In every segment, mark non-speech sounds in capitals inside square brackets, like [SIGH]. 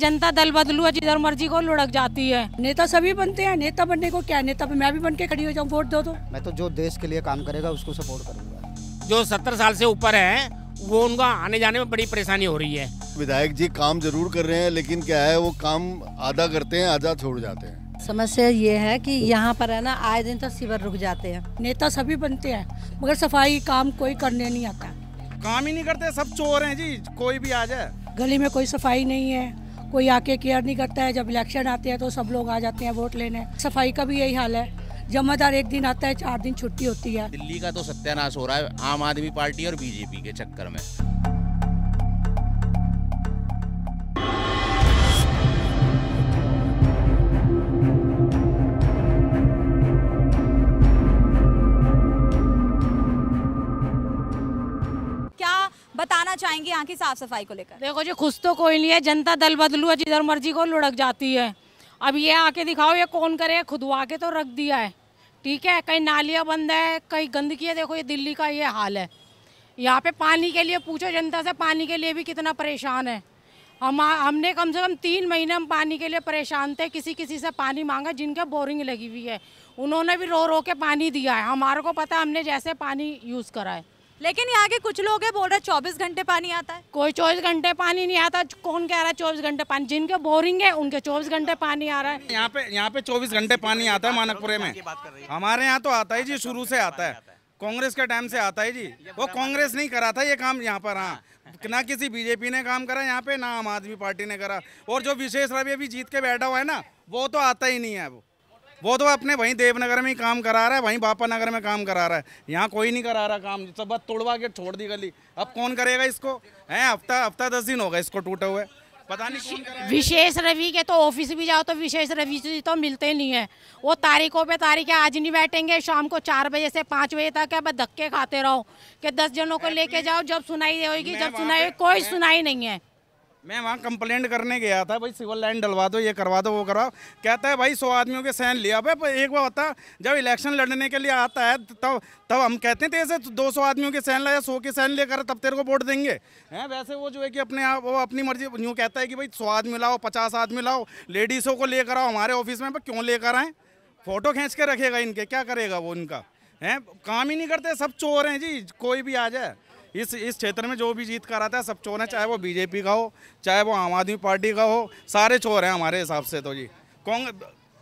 जनता दल बदलू है जिधर मर्जी को लुढ़क जाती है नेता सभी बनते हैं नेता बनने को क्या है नेता मैं भी बन के खड़ी हो जाऊँ वोट दो तो मैं तो जो देश के लिए काम करेगा उसको सपोर्ट करूंगा जो सत्तर साल से ऊपर है वो उनका आने जाने में बड़ी परेशानी हो रही है विधायक जी काम जरूर कर रहे हैं लेकिन क्या है वो काम आधा करते हैं आधा छोड़ जाते हैं समस्या ये है कि यहाँ पर है ना आए दिन तो शिविर रुक जाते हैं नेता सभी बनते हैं मगर सफाई काम कोई करने नहीं आता काम ही नहीं करते सब चोर हैं जी कोई भी आ जाए गली में कोई सफाई नहीं है कोई आके केयर नहीं करता है जब इलेक्शन आते हैं तो सब लोग आ जाते हैं वोट लेने सफाई का भी यही हाल है जमादार एक दिन आता है चार दिन छुट्टी होती है दिल्ली का तो सत्यानाश हो रहा है आम आदमी पार्टी और बीजेपी के चक्कर में बताना चाहेंगे यहाँ की साफ सफाई को लेकर देखो जी खुश तो कोई नहीं है जनता दल बदलू है जिधर मर्जी को लुढ़क जाती है अब ये आके दिखाओ ये कौन करे खुदवा के तो रख दिया है ठीक है कहीं नालियाँ बंद है कहीं गंदगी है देखो ये दिल्ली का ये हाल है यहाँ पे पानी के लिए पूछो जनता से पानी के लिए भी कितना परेशान है हम हमने कम से कम तीन महीने हम पानी के लिए परेशान थे किसी किसी से पानी मांगा जिनके बोरिंग लगी हुई है उन्होंने भी रो रो के पानी दिया है हमारे को पता हमने जैसे पानी यूज़ करा है लेकिन यहाँ के कुछ लोग है बोल रहे चौबीस घंटे पानी आता है कोई चौबीस घंटे पानी नहीं आता कौन कह रहा है चौबीस घंटे पानी जिनके बोरिंग है उनके चौबीस घंटे पानी आ रहा है यहाँ पे यहाँ पे चौबीस घंटे पानी आता है मानकपुरे में हमारे यहाँ तो आता है जी शुरू से आता है कांग्रेस के टाइम से आता है जी वो कांग्रेस नहीं करा था ये काम यहाँ पर हाँ ना किसी बीजेपी ने काम करा यहाँ पे ना आम आदमी पार्टी ने करा और जो विशेष रवि अभी जीत के बैठा हुआ है ना वो तो आता ही नहीं है वो वो तो अपने वहीं देवनगर में ही काम करा रहा है वहीं बापा नगर में काम करा रहा है यहाँ कोई नहीं करा रहा काम सब बस तोड़वा के छोड़ दी गली अब कौन करेगा इसको है हफ्ता हफ्ता दस दिन होगा इसको टूटे हुए पता नहीं विशेष रवि के तो ऑफिस भी जाओ तो विशेष रवि जी तो मिलते नहीं है वो तारीखों पे तारीखें आज नहीं बैठेंगे शाम को चार बजे से पाँच बजे तक है बस धक्के खाते रहो कि दस जनों को लेके जाओ जब सुनाई होगी जब सुनाई कोई सुनाई नहीं है मैं वहाँ कंप्लेंट करने गया था भाई सिविल लाइन डलवा दो ये करवा दो वो करवाओ कहता है भाई सौ आदमियों के सहन लिया भाई एक बार होता जब इलेक्शन लड़ने के लिए आता है तब तो, तब तो हम कहते थे तो ऐसे दो सौ आदमियों के सहन लाया सौ के सहन लेकर तब तेरे को वोट देंगे हैं वैसे वो जो है कि अपने आप वो अपनी मर्जी यूँ कहता है कि भाई सौ आदमी लाओ पचास आदमी लाओ लेडीज़ों को लेकर आओ हमारे ऑफिस में क्यों लेकर आएँ फ़ोटो खींच के रखेगा इनके क्या करेगा वो इनका हैं काम ही नहीं करते सब चोर हैं जी कोई भी आ जाए इस इस क्षेत्र में जो भी जीत कर आता है सब चोर हैं चाहे वो बीजेपी का हो चाहे वो आम आदमी पार्टी का हो सारे चोर हैं हमारे हिसाब से तो जी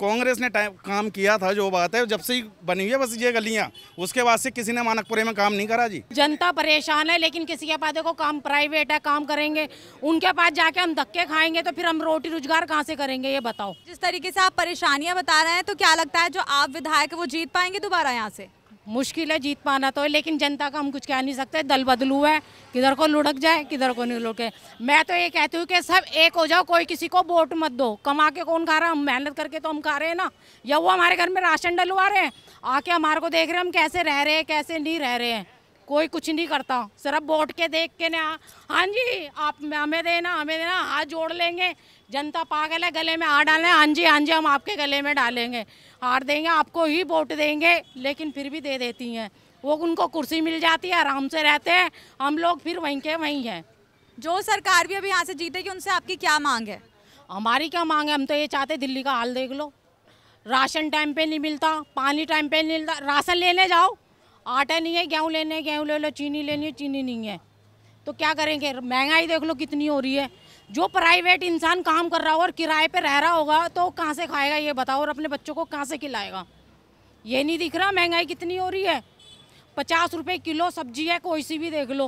कांग्रेस ने टाइम काम किया था जो बात है जब से बनी हुई है बस ये गलियां उसके बाद से किसी ने मानकपुरे में काम नहीं करा जी जनता परेशान है लेकिन किसी के पास देखो काम प्राइवेट है काम करेंगे उनके पास जाके हम धक्के खाएंगे तो फिर हम रोटी रोजगार कहाँ से करेंगे ये बताओ जिस तरीके से आप परेशानियाँ बता रहे हैं तो क्या लगता है जो आप विधायक वो जीत पाएंगे दोबारा यहाँ से मुश्किल है जीत पाना तो लेकिन जनता का हम कुछ कह नहीं सकते दल बदलू है किधर को लुढ़क जाए किधर को नहीं लुढ़के मैं तो ये कहती हूँ कि सब एक हो जाओ कोई किसी को वोट मत दो कमा के कौन खा रहा है हम मेहनत करके तो हम खा रहे हैं ना या वो हमारे घर में राशन डलवा रहे हैं आके हमारे को देख रहे हैं हम कैसे रह रहे हैं कैसे नहीं रह रहे हैं कोई कुछ नहीं करता सिर्फ वोट के देख के ना हाँ जी आप हमें देना हमें देना हाथ जोड़ लेंगे जनता पागल है गले में हार डालें हाँ जी हाँ जी हम आपके गले में डालेंगे हार देंगे आपको ही वोट देंगे लेकिन फिर भी दे देती हैं वो उनको कुर्सी मिल जाती है आराम से रहते हैं हम लोग फिर वहीं के वहीं हैं जो सरकार भी अभी यहाँ से जीतेगी उनसे आपकी क्या मांग है हमारी क्या मांग है हम तो ये चाहते दिल्ली का हाल देख लो राशन टाइम पे नहीं मिलता पानी टाइम पे नहीं मिलता राशन लेने जाओ आटा नहीं है गेहूँ लेने गेहूँ ले लो चीनी लेनी है चीनी नहीं है तो क्या करेंगे महंगाई देख लो कितनी हो रही है जो प्राइवेट इंसान काम कर रहा हो और किराए पे रह रहा होगा तो कहाँ से खाएगा ये बताओ और अपने बच्चों को कहाँ से खिलाएगा ये नहीं दिख रहा महंगाई कितनी हो रही है पचास रुपये किलो सब्जी है कोई सी भी देख लो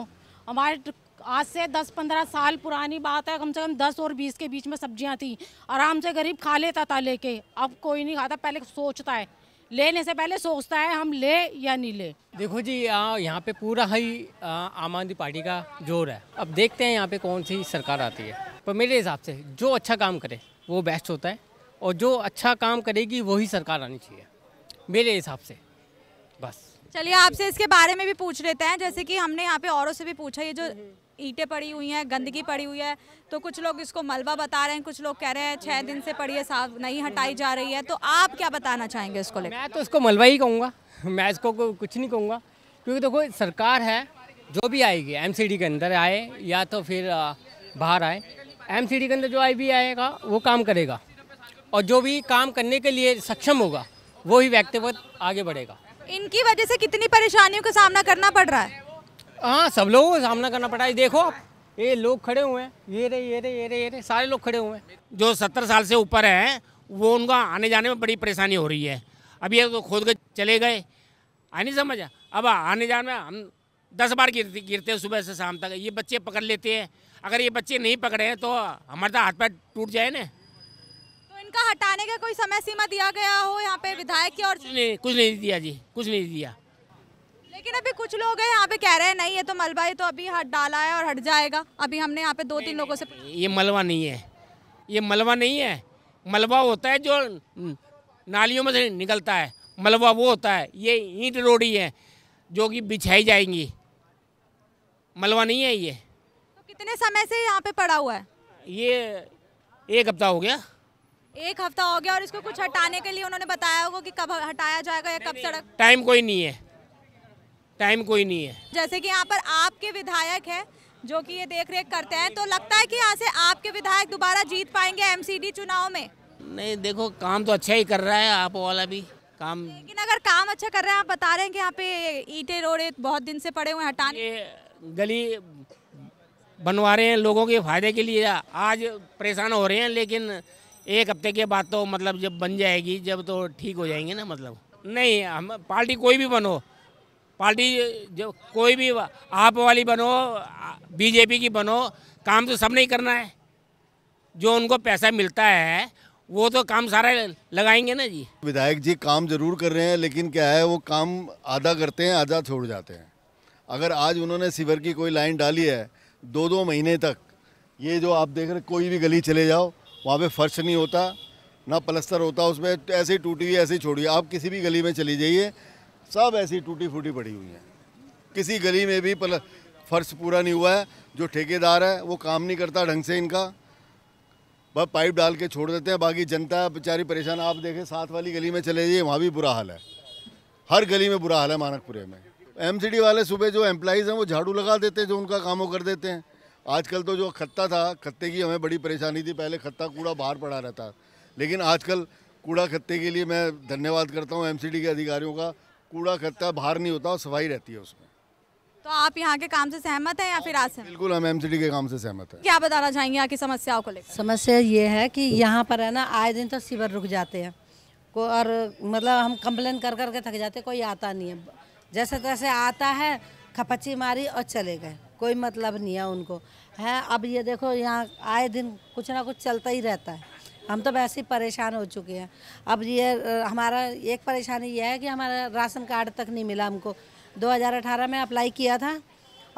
हमारे आज से दस पंद्रह साल पुरानी बात है कम से कम दस और बीस के बीच में सब्जियाँ थी आराम से गरीब खा लेता था लेके अब कोई नहीं खाता पहले सोचता है लेने से पहले सोचता है हम ले या नहीं ले देखो जी यहाँ पे पूरा ही आम आदमी पार्टी का जोर है अब देखते हैं यहाँ पे कौन सी सरकार आती है पर मेरे हिसाब से जो अच्छा काम करे वो बेस्ट होता है और जो अच्छा काम करेगी वही सरकार आनी चाहिए मेरे हिसाब से बस चलिए आपसे इसके बारे में भी पूछ लेते हैं जैसे कि हमने यहाँ पे औरों से भी पूछा ये जो ईटें पड़ी हुई हैं गंदगी पड़ी हुई है तो कुछ लोग इसको मलबा बता रहे हैं कुछ लोग कह रहे हैं छः दिन से पड़ी है साफ नहीं हटाई जा रही है तो आप क्या बताना चाहेंगे इसको लेकर मैं तो इसको मलबा ही कहूँगा [LAUGHS] मैं इसको कुछ नहीं कहूँगा क्योंकि देखो तो सरकार है जो भी आएगी एम के अंदर आए या तो फिर बाहर आए एम के अंदर जो आई भी आएगा वो काम करेगा और जो भी काम करने के लिए सक्षम होगा वो ही व्यक्तिगत आगे बढ़ेगा इनकी वजह से कितनी परेशानियों का सामना करना पड़ रहा है हाँ सब लोगों का सामना करना पड़ा है देखो आप ये लोग खड़े हुए हैं ये रे ये रे ये रे ये रे सारे लोग खड़े हुए हैं जो सत्तर साल से ऊपर हैं वो उनका आने जाने में बड़ी परेशानी हो रही है अब ये तो खोद के चले गए आ नहीं समझ अब आने जाने में हम दस बार गिरते गिरते हैं सुबह से शाम तक ये बच्चे पकड़ लेते हैं अगर ये बच्चे नहीं पकड़े हैं तो हमारे तो हाथ पैर टूट जाए ना उनका हटाने का कोई समय सीमा दिया गया हो यहाँ पे विधायक की और कुछ नहीं कुछ नहीं दिया जी कुछ नहीं दिया लेकिन अभी कुछ लोग हैं यहाँ पे कह रहे हैं नहीं ये तो मलबा ही तो अभी हट डाला है और हट जाएगा अभी हमने यहाँ पे दो तीन लोगों से ये मलबा नहीं है ये मलबा नहीं है मलबा होता है जो नालियों में से निकलता है मलबा वो होता है ये ईंट रोडी है जो कि बिछाई जाएंगी मलबा नहीं है ये तो कितने समय से यहाँ पे पड़ा हुआ है ये एक हफ्ता हो गया एक हफ्ता हो गया और इसको कुछ हटाने के लिए उन्होंने बताया होगा कि कब हटाया जाएगा या कब सड़क टाइम कोई नहीं है टाइम कोई नहीं है जैसे कि यहाँ पर आपके विधायक है जो कि ये देख रेख करते हैं तो लगता है कि यहाँ से आपके विधायक दोबारा जीत पाएंगे एमसीडी चुनाव में नहीं देखो काम तो अच्छा ही कर रहा है आप वाला भी काम लेकिन अगर काम अच्छा कर रहे हैं आप बता रहे हैं कि यहाँ पे ईटे रोड़े बहुत दिन से पड़े हुए हटाने गली बनवा रहे हैं लोगों के फायदे के लिए आज परेशान हो रहे हैं लेकिन एक हफ्ते के बाद तो मतलब जब बन जाएगी जब तो ठीक हो जाएंगे ना मतलब नहीं हम पार्टी कोई भी बनो पार्टी जो कोई भी आप वाली बनो बीजेपी की बनो काम तो सब नहीं करना है जो उनको पैसा मिलता है वो तो काम सारा लगाएंगे ना जी विधायक जी काम जरूर कर रहे हैं लेकिन क्या है वो काम आधा करते हैं आधा छोड़ जाते हैं अगर आज उन्होंने सिवर की कोई लाइन डाली है दो दो महीने तक ये जो आप देख रहे कोई भी गली चले जाओ वहाँ पे फर्श नहीं होता ना पलस्तर होता उसमें तो ऐसे ही टूटी हुई ऐसे ही छोड़ी आप किसी भी गली में चली जाइए सब ऐसी टूटी फूटी पड़ी हुई हैं किसी गली में भी पल फर्श पूरा नहीं हुआ है जो ठेकेदार है वो काम नहीं करता ढंग से इनका बस पाइप डाल के छोड़ देते हैं बाकी जनता बेचारी परेशान आप देखें साथ वाली गली में चले जाइए वहाँ भी बुरा हाल है हर गली में बुरा हाल है मानकपुरे में एमसीडी वाले सुबह जो एम्प्लाइज हैं वो झाड़ू लगा देते हैं जो उनका कामों कर देते हैं आजकल तो जो खत्ता था खत्ते की हमें बड़ी परेशानी थी पहले खत्ता कूड़ा बाहर पड़ा रहता लेकिन आजकल कूड़ा खत्ते के लिए मैं धन्यवाद करता हूँ एमसीडी के अधिकारियों का कूड़ा खत्ता बाहर नहीं होता और सफाई रहती है उसमें तो आप यहाँ के काम से सहमत हैं या फिर आज से बिल्कुल हम एमसीडी के काम से सहमत हैं क्या बताना चाहेंगे यहाँ की समस्याओं को लेकर समस्या ये है कि यहाँ पर है ना आए दिन तो शिविर रुक जाते हैं को और मतलब हम कंप्लेन कर कर के थक जाते कोई आता नहीं है जैसे तैसे आता है खपची मारी और चले गए कोई मतलब नहीं है उनको है अब ये देखो यहाँ आए दिन कुछ ना कुछ चलता ही रहता है हम तो वैसे ही परेशान हो चुके हैं अब ये हमारा एक परेशानी यह है कि हमारा राशन कार्ड तक नहीं मिला हमको 2018 में अप्लाई किया था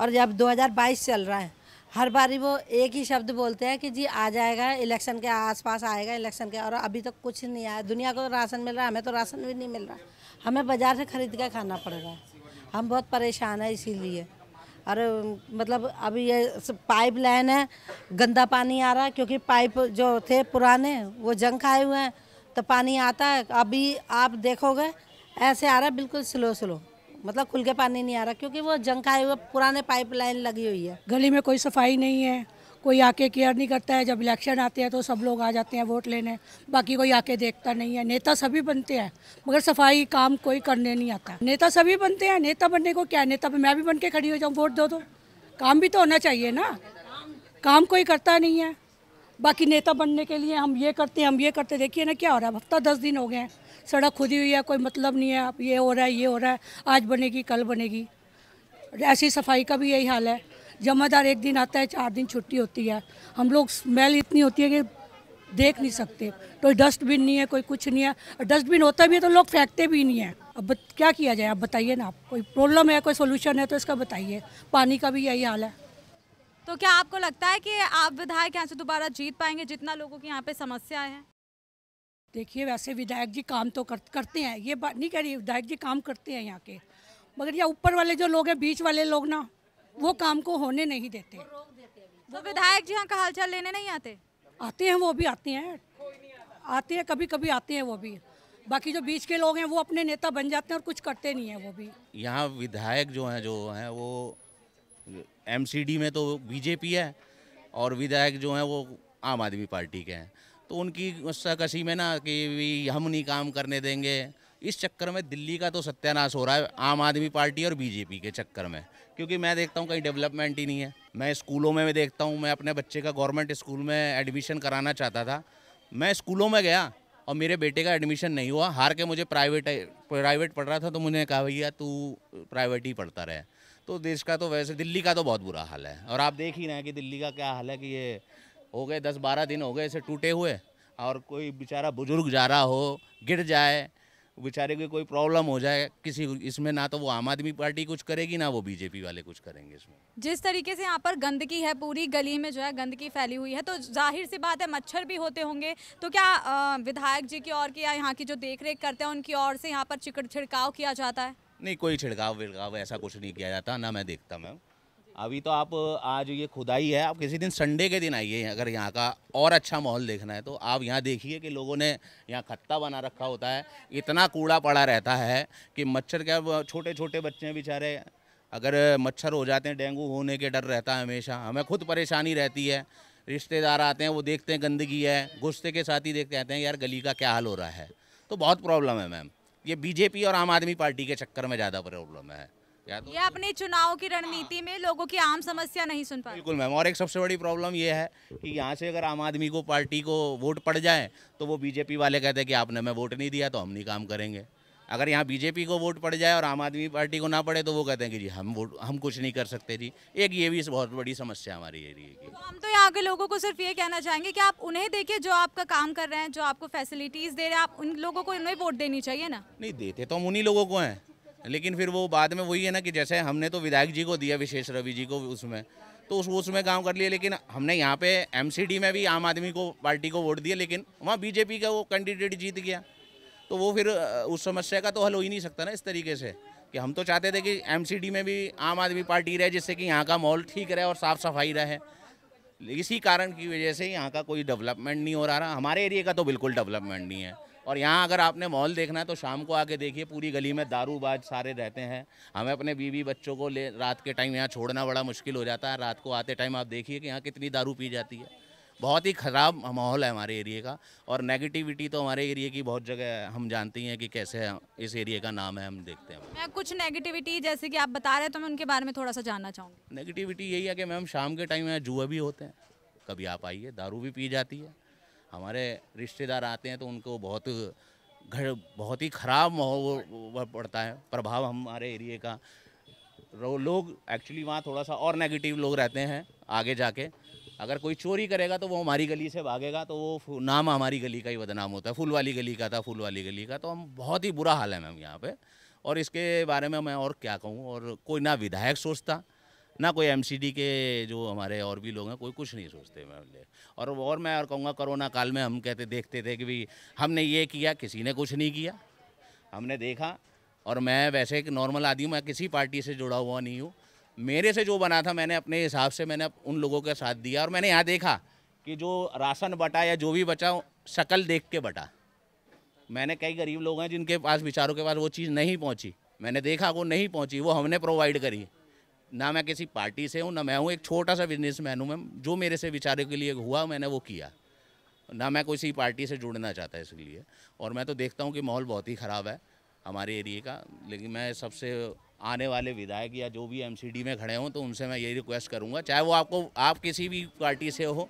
और जब 2022 चल रहा है हर बारी वो एक ही शब्द बोलते हैं कि जी आ जाएगा इलेक्शन के आसपास आएगा इलेक्शन के और अभी तक तो कुछ नहीं आया दुनिया को राशन मिल रहा है हमें तो राशन भी नहीं मिल रहा हमें बाज़ार से ख़रीद कर खाना पड़ रहा है हम बहुत परेशान हैं इसीलिए और मतलब अब ये पाइप लाइन है गंदा पानी आ रहा है क्योंकि पाइप जो थे पुराने वो जंग खाए हुए हैं तो पानी आता है अभी आप देखोगे ऐसे आ रहा है बिल्कुल स्लो स्लो मतलब खुल के पानी नहीं आ रहा क्योंकि वो जंग खाए हुए पुराने पाइप लाइन लगी हुई है गली में कोई सफाई नहीं है कोई आके केयर नहीं करता है जब इलेक्शन आते हैं तो सब लोग आ जाते हैं वोट लेने बाकी कोई आके देखता नहीं है नेता सभी बनते हैं मगर सफाई काम कोई करने नहीं आता नेता सभी बनते हैं नेता बनने को क्या नेता मैं भी बन के खड़ी हो जाऊँ वोट दो तो काम भी तो होना चाहिए ना काम कोई करता नहीं है बाकी नेता बनने के लिए हम ये करते हैं हम ये करते देखिए ना क्या हो रहा है हफ्ता दस दिन हो गए हैं सड़क खुदी हुई है कोई मतलब नहीं है अब ये हो रहा है ये हो रहा है आज बनेगी कल बनेगी ऐसी सफाई का भी यही हाल है जमादार एक दिन आता है चार दिन छुट्टी होती है हम लोग स्मेल इतनी होती है कि देख नहीं सकते कोई डस्टबिन नहीं है कोई कुछ नहीं है डस्टबिन होता भी है तो लोग फेंकते भी नहीं है अब क्या किया जाए आप बताइए ना आप कोई प्रॉब्लम है कोई सोल्यूशन है तो इसका बताइए पानी का भी यही हाल है तो क्या आपको लगता है कि आप विधायक यहाँ से तो दोबारा जीत पाएंगे जितना लोगों की यहाँ पे समस्या है देखिए वैसे विधायक जी काम तो कर, करते हैं ये बात नहीं कह रही विधायक जी काम करते हैं यहाँ के मगर ये ऊपर वाले जो लोग हैं बीच वाले लोग ना वो काम को होने नहीं देते वो तो विधायक जी यहाँ का हालचाल लेने नहीं आते आते हैं वो भी आते हैं आते हैं कभी कभी आते हैं वो भी बाकी जो बीच के लोग हैं वो अपने नेता बन जाते हैं और कुछ करते नहीं है वो भी यहाँ विधायक जो हैं जो हैं वो एमसीडी में तो बीजेपी है और विधायक जो हैं वो आम आदमी पार्टी के हैं तो उनकी गुस्सा कसी में ना कि भी हम नहीं काम करने देंगे इस चक्कर में दिल्ली का तो सत्यानाश हो रहा है आम आदमी पार्टी और बीजेपी के चक्कर में क्योंकि मैं देखता हूँ कहीं डेवलपमेंट ही नहीं है मैं स्कूलों में भी देखता हूँ मैं अपने बच्चे का गवर्नमेंट स्कूल में एडमिशन कराना चाहता था मैं स्कूलों में गया और मेरे बेटे का एडमिशन नहीं हुआ हार के मुझे प्राइवेट प्राइवेट पढ़ रहा था तो मुझे कहा भैया तू प्राइवेट ही पढ़ता रहे तो देश का तो वैसे दिल्ली का तो बहुत बुरा हाल है और आप देख ही रहे हैं कि दिल्ली का क्या हाल है कि ये हो गए दस बारह दिन हो गए इसे टूटे हुए और कोई बेचारा बुजुर्ग जा रहा हो गिर जाए बेचारे की कोई प्रॉब्लम हो जाए किसी इसमें ना तो वो आम आदमी पार्टी कुछ करेगी ना वो बीजेपी वाले कुछ करेंगे इसमें जिस तरीके से यहाँ पर गंदगी है पूरी गली में जो है गंदगी फैली हुई है तो जाहिर सी बात है मच्छर भी होते होंगे तो क्या विधायक जी की और की या यहाँ की जो देख करते हैं उनकी ओर से यहाँ पर छिड़काव किया जाता है नहीं कोई छिड़काव विड़काव ऐसा कुछ नहीं किया जाता ना मैं देखता मैम अभी तो आप आज ये खुदाई है आप किसी दिन संडे के दिन आइए अगर यहाँ का और अच्छा माहौल देखना है तो आप यहाँ देखिए कि लोगों ने यहाँ खत्ता बना रखा होता है इतना कूड़ा पड़ा रहता है कि मच्छर क्या छोटे छोटे बच्चे हैं बेचारे अगर मच्छर हो जाते हैं डेंगू होने के डर रहता है हमेशा हमें खुद परेशानी रहती है रिश्तेदार आते हैं वो देखते हैं गंदगी है गुस्से के साथ ही देखते रहते हैं यार गली का क्या हाल हो रहा है तो बहुत प्रॉब्लम है मैम ये बीजेपी और आम आदमी पार्टी के चक्कर में ज़्यादा प्रॉब्लम है तो ये अपने चुनाव की रणनीति में लोगों की आम समस्या नहीं सुन पा बिल्कुल मैम और एक सबसे बड़ी प्रॉब्लम ये है कि यहाँ से अगर आम आदमी को पार्टी को वोट पड़ जाए तो वो बीजेपी वाले कहते हैं कि आपने हमें वोट नहीं दिया तो हम नहीं काम करेंगे अगर यहाँ बीजेपी को वोट पड़ जाए और आम आदमी पार्टी को ना पड़े तो वो कहते हैं कि जी हम वोट हम कुछ नहीं कर सकते जी एक ये भी बहुत बड़ी समस्या हमारी एरिया की तो हम तो यहाँ के लोगों को सिर्फ ये कहना चाहेंगे कि आप उन्हें देखिए जो आपका काम कर रहे हैं जो आपको फैसिलिटीज़ दे रहे हैं आप उन लोगों को उन्हें वोट देनी चाहिए ना नहीं देते तो हम उन्हीं लोगों को हैं लेकिन फिर वो बाद में वही है ना कि जैसे हमने तो विधायक जी को दिया विशेष रवि जी को उसमें तो उस उसमें काम कर लिया लेकिन हमने यहाँ पे एमसीडी में भी आम आदमी को पार्टी को वोट दिया लेकिन वहाँ बीजेपी का वो कैंडिडेट जीत गया तो वो फिर उस समस्या का तो हल हो ही नहीं सकता ना इस तरीके से कि हम तो चाहते थे कि एम में भी आम आदमी पार्टी रहे जिससे कि यहाँ का माहौल ठीक रहे और साफ़ सफाई रहे इसी कारण की वजह से यहाँ का कोई डेवलपमेंट नहीं हो रहा हमारे एरिए का तो बिल्कुल डेवलपमेंट नहीं है और यहाँ अगर आपने माहौल देखना है तो शाम को आके देखिए पूरी गली में दारूबाज सारे रहते हैं हमें अपने बीवी बच्चों को ले रात के टाइम यहाँ छोड़ना बड़ा मुश्किल हो जाता है रात को आते टाइम आप देखिए कि यहाँ कितनी दारू पी जाती है बहुत ही ख़राब माहौल है हमारे एरिए का और नेगेटिविटी तो हमारे एरिए की बहुत जगह हम जानती हैं कि कैसे इस एरिए का नाम है हम देखते हैं मैं कुछ नेगेटिविटी जैसे कि आप बता रहे हैं तो मैं उनके बारे में थोड़ा सा जानना चाहूँगी नेगेटिविटी यही है कि मैम शाम के टाइम यहाँ जुआ भी होते हैं कभी आप आइए दारू भी पी जाती है हमारे रिश्तेदार आते हैं तो उनको बहुत घर बहुत ही ख़राब माहौल पड़ता है प्रभाव हमारे एरिए का लोग एक्चुअली वहाँ थोड़ा सा और नेगेटिव लोग रहते हैं आगे जाके अगर कोई चोरी करेगा तो वो हमारी गली से भागेगा तो वो नाम हमारी गली का ही बदनाम होता है फूल वाली गली का था फूल वाली गली का तो हम बहुत ही बुरा हाल है मैम यहाँ पे और इसके बारे में मैं और क्या कहूँ और कोई ना विधायक सोचता ना कोई एमसीडी के जो हमारे और भी लोग हैं कोई कुछ नहीं सोचते मैं और और मैं और कहूँगा कोरोना काल में हम कहते देखते थे कि भाई हमने ये किया किसी ने कुछ नहीं किया हमने देखा और मैं वैसे एक नॉर्मल आदमी मैं किसी पार्टी से जुड़ा हुआ नहीं हूँ मेरे से जो बना था मैंने अपने हिसाब से मैंने उन लोगों का साथ दिया और मैंने यहाँ देखा कि जो राशन बटा या जो भी बचा शकल देख के बटा मैंने कई गरीब लोग हैं जिनके पास बेचारों के पास वो चीज़ नहीं पहुँची मैंने देखा वो नहीं पहुँची वो हमने प्रोवाइड करी ना मैं किसी पार्टी से हूँ ना मैं हूँ एक छोटा सा बिजनेस मैन हूँ मैम जो मेरे से विचारों के लिए हुआ मैंने वो किया ना मैं किसी पार्टी से जुड़ना चाहता इसलिए और मैं तो देखता हूँ कि माहौल बहुत ही ख़राब है हमारे एरिए का लेकिन मैं सबसे आने वाले विधायक या जो भी एमसीडी में खड़े हों तो उनसे मैं यही रिक्वेस्ट करूँगा चाहे वो आपको आप किसी भी पार्टी से हो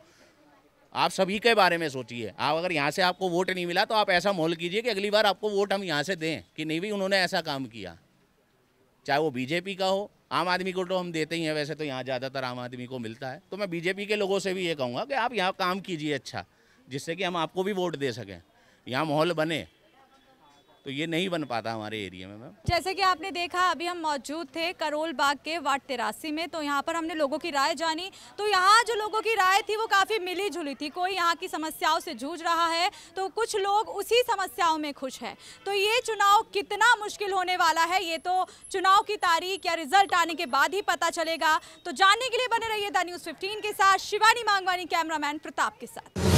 आप सभी के बारे में सोचिए आप अगर यहाँ से आपको वोट नहीं मिला तो आप ऐसा माहौल कीजिए कि अगली बार आपको वोट हम यहाँ से दें कि नहीं भी उन्होंने ऐसा काम किया चाहे वो बीजेपी का हो आम आदमी को तो हम देते ही हैं वैसे तो यहाँ ज़्यादातर आम आदमी को मिलता है तो मैं बीजेपी के लोगों से भी ये कहूँगा कि आप यहाँ काम कीजिए अच्छा जिससे कि हम आपको भी वोट दे सकें यहाँ माहौल बने तो ये नहीं बन पाता हमारे एरिया में मैम जैसे कि आपने देखा अभी हम मौजूद थे करोल बाग के वार्ड तिरासी में तो यहाँ पर हमने लोगों की राय जानी तो यहाँ जो लोगों की राय थी वो काफ़ी मिली जुली थी कोई यहाँ की समस्याओं से जूझ रहा है तो कुछ लोग उसी समस्याओं में खुश है तो ये चुनाव कितना मुश्किल होने वाला है ये तो चुनाव की तारीख या रिजल्ट आने के बाद ही पता चलेगा तो जानने के लिए बने रहिए द न्यूज़ फिफ्टीन के साथ शिवानी मांगवानी कैमरामैन प्रताप के साथ